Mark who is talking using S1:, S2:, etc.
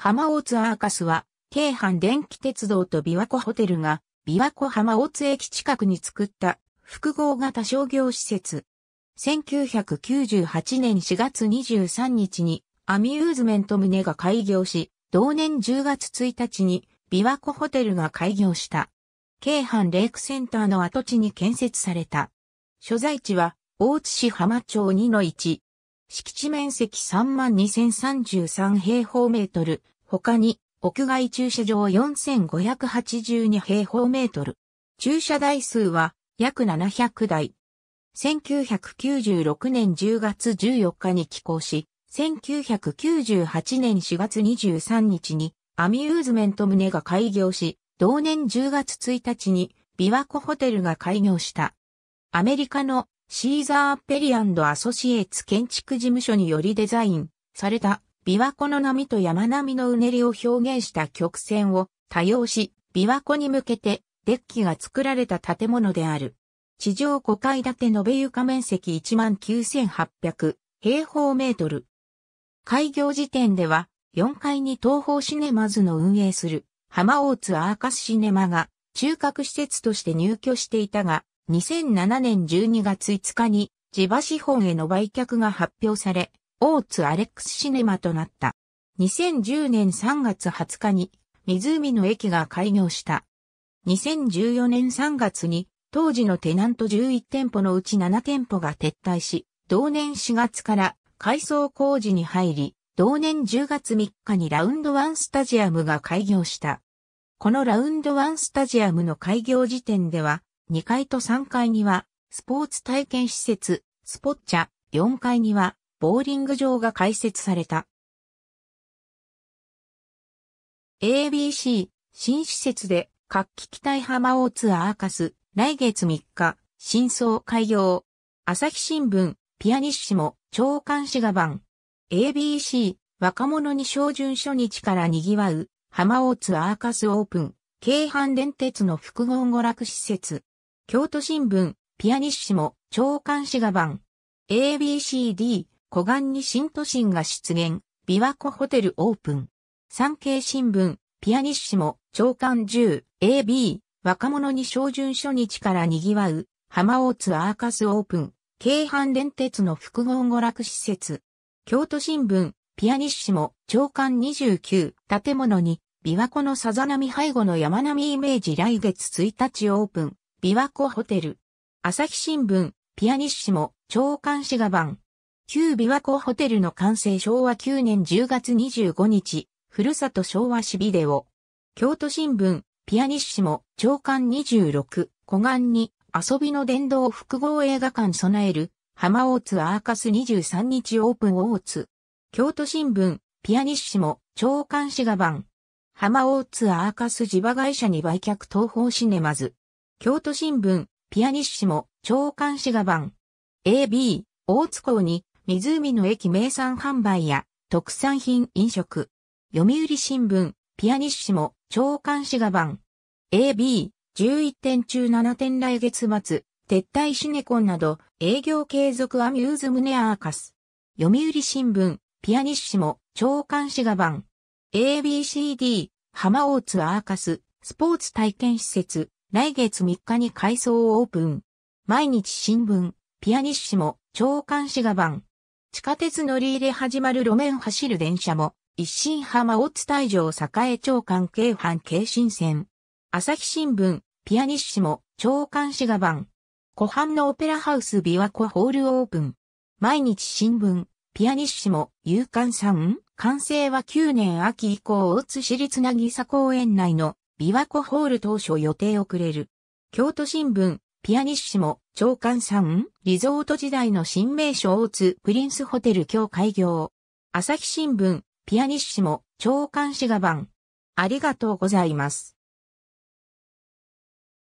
S1: 浜大津アーカスは、京阪電気鉄道と琵琶湖ホテルが、琵琶湖浜大津駅近くに作った複合型商業施設。1998年4月23日にアミューズメント棟が開業し、同年10月1日に琵琶湖ホテルが開業した。京阪レイクセンターの跡地に建設された。所在地は大津市浜町2-1、敷地面積32,033平方メートル、他に屋外駐車場4,582平方メートル。駐車台数は約700台。1996年10月14日に寄港し、1998年4月23日にアミューズメント棟が開業し、同年10月1日に琵琶湖ホテルが開業した。アメリカのシーザー・ペリアンド・アソシエーツ建築事務所によりデザインされた琵琶湖の波と山並みのうねりを表現した曲線を多用し、琵琶湖に向けてデッキが作られた建物である。地上5階建て延べ床面積19,800平方メートル。開業時点では4階に東方シネマズの運営する浜大津アーカスシネマが中核施設として入居していたが、2007年12月5日に地場資本への売却が発表され、大津アレックスシネマとなった。2010年3月20日に湖の駅が開業した。2014年3月に当時のテナント11店舗のうち7店舗が撤退し、同年4月から改装工事に入り、同年10月3日にラウンドワンスタジアムが開業した。このラウンドワンスタジアムの開業時点では、2階と3階には、スポーツ体験施設、スポッチャ、4階には、ボーリング場が開設された。ABC、新施設で、活気期待浜大ツアーカス、来月3日、真相開業。朝日新聞、ピアニッシモ、長官誌画版。ABC、若者に照準初日から賑わう、浜大津アーカスオープン、京阪電鉄の複合娯楽施設。京都新聞、ピアニッシモ、長官誌が版。ABCD、小岩に新都心が出現、琵琶湖ホテルオープン。産経新聞、ピアニッシモ、長官 10AB、若者に照準初日から賑わう、浜大津アーカスオープン、京阪電鉄の複合娯楽施設。京都新聞、ピアニッシモ、長官29、建物に、琵琶湖のさざ波背後の山並みイメージ来月1日オープン。琵琶湖ホテル。朝日新聞、ピアニッシモ、長官誌画版。旧琵琶湖ホテルの完成昭和9年10月25日、ふるさと昭和市ビデオ。京都新聞、ピアニッシモ、長官26、湖岸に遊びの殿堂複合映画館備える、浜大津アーカス23日オープン大津。京都新聞、ピアニッシモ、長官誌画版。浜大津アーカス地場会社に売却東方シネマズ。京都新聞、ピアニッシモ、長官誌画版。AB、大津港に、湖の駅名産販売や、特産品飲食。読売新聞、ピアニッシモ、長官誌画版。AB、11点中7点来月末、撤退シネコンなど、営業継続アミューズムネアーカス。読売新聞、ピアニッシモ、長官誌画版。ABCD、浜大津アーカス、スポーツ体験施設、来月3日に改装をオープン。毎日新聞、ピアニッシモ、長官誌画版。地下鉄乗り入れ始まる路面走る電車も、一新浜大津大城栄長官京阪京新線。朝日新聞、ピアニッシモ、長官誌画版。湖畔のオペラハウス琵琶湖ホールオープン。毎日新聞、ピアニッシモ、勇敢さん完成は9年秋以降大津市立渚公園内の琵琶湖ホール当初予定をくれる。京都新聞、ピアニッシモ、長官さん、リゾート時代の新名所大津プリンスホテル今日開業。朝日新聞、ピアニッシモ、長官氏が版。ありがとうございます。